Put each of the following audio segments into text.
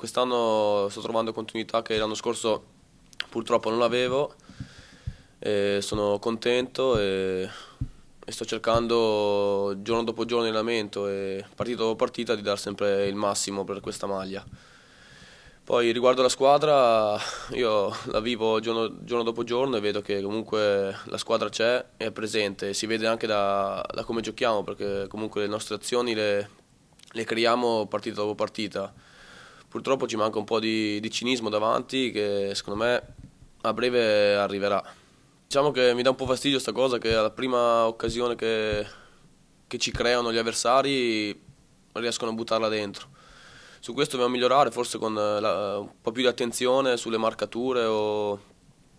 quest'anno sto trovando continuità che l'anno scorso purtroppo non avevo. sono contento e, e, sto cercando giorno dopo giorno in lamento e partita dopo partita di dar sempre il massimo per questa maglia. Poi riguardo la squadra, io la vivo giorno, giorno dopo giorno e vedo che comunque la squadra c'è, è presente, si vede anche da, da, come giochiamo perché comunque le nostre azioni le, le creiamo partita dopo partita. Purtroppo ci manca un po' di, di cinismo davanti che secondo me a breve arriverà. Diciamo che mi dà un po' fastidio questa cosa che alla prima occasione che, che ci creano gli avversari riescono a buttarla dentro su questo dobbiamo migliorare, forse con eh, la, un po' più di attenzione sulle marcature o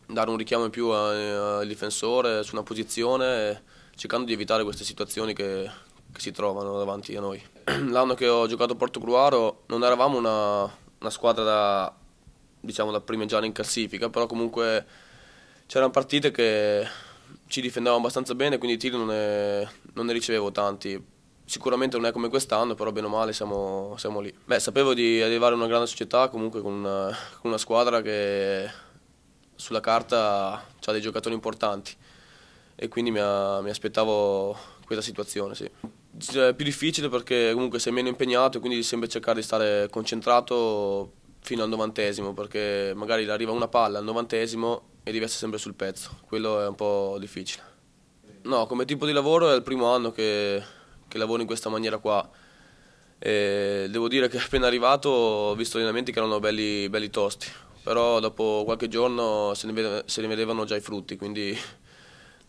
dare un richiamo in più al difensore su una posizione, cercando di evitare queste situazioni che che si trovano davanti a noi. L'anno che ho giocato a Porto Cruaro non eravamo una, una squadra da, diciamo, da primeggiare in classifica, però comunque c'erano partite che ci difendevamo abbastanza bene, quindi i tiri non ne, non ne ricevevo tanti. Sicuramente non è come quest'anno, però bene o male siamo, siamo lì. Beh, sapevo di arrivare a una grande società, comunque con una, con una squadra che sulla carta ha dei giocatori importanti e quindi mi, mi aspettavo questa situazione, sì. Cioè, è più difficile perché comunque sei meno impegnato e quindi sempre cercare di stare concentrato fino al novantesimo perché magari arriva una palla al novantesimo e devi essere sempre sul pezzo, quello è un po' difficile. No, come tipo di lavoro è il primo anno che, che lavoro in questa maniera qua. E devo dire che appena arrivato ho visto allenamenti che erano belli, belli tosti, però dopo qualche giorno se ne, se ne vedevano già i frutti, quindi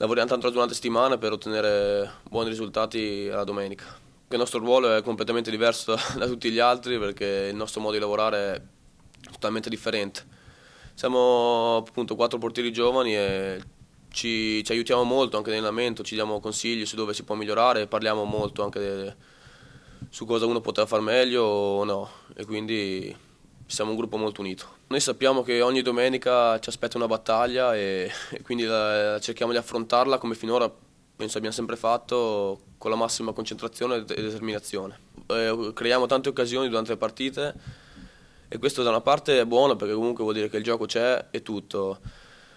lavoriamo tanto durante la settimana per ottenere buoni risultati alla domenica. Il nostro ruolo è completamente diverso da, tutti gli altri perché il nostro modo di lavorare è totalmente differente. Siamo appunto quattro portieri giovani e ci, ci aiutiamo molto anche nell'allenamento, ci diamo consigli su dove si può migliorare parliamo molto anche de, su cosa uno poteva far meglio o no e quindi siamo un gruppo molto unito. Noi sappiamo che ogni domenica ci aspetta una battaglia e, e quindi la, cerchiamo di affrontarla come finora penso abbiamo sempre fatto con la massima concentrazione e determinazione. Eh, creiamo tante occasioni durante le partite e questo da una parte è buono perché comunque vuol dire che il gioco c'è e tutto.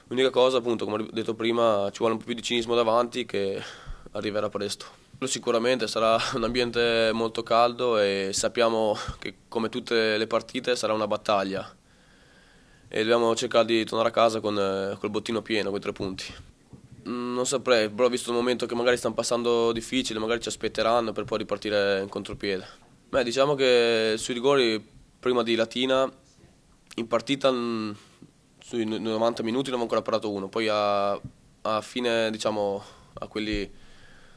L'unica cosa appunto come ho detto prima ci vuole un po' più di cinismo davanti che arriverà presto. Sicuramente sarà un ambiente molto caldo e sappiamo che come tutte le partite sarà una battaglia e dobbiamo cercare di tornare a casa con eh, bottino pieno, con i tre punti. Mm, non saprei, però visto il momento che magari stanno passando difficile, magari ci aspetteranno per poi ripartire in contropiede. Beh, diciamo che sui rigori prima di Latina in partita mm, sui 90 minuti non avevo ancora parato uno, poi a, a fine diciamo a quelli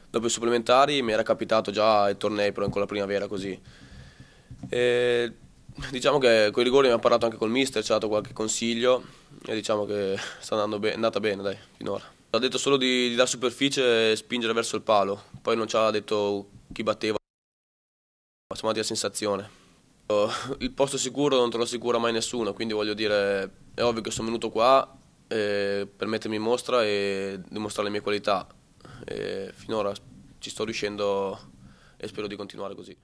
dopo i supplementari mi era capitato già il tornei però con la primavera così. E diciamo che con i rigori mi ha parlato anche col mister, ci ha dato qualche consiglio e diciamo che sta be andata bene dai, finora. ha detto solo di, di dare superficie e spingere verso il palo, poi non ci ha detto chi batteva, ma siamo andati a sensazione. Il posto sicuro non te lo assicura mai nessuno, quindi voglio dire, è ovvio che sono venuto qua eh, per mettermi in mostra e dimostrare le mie qualità finora ci sto riuscendo e spero di continuare così.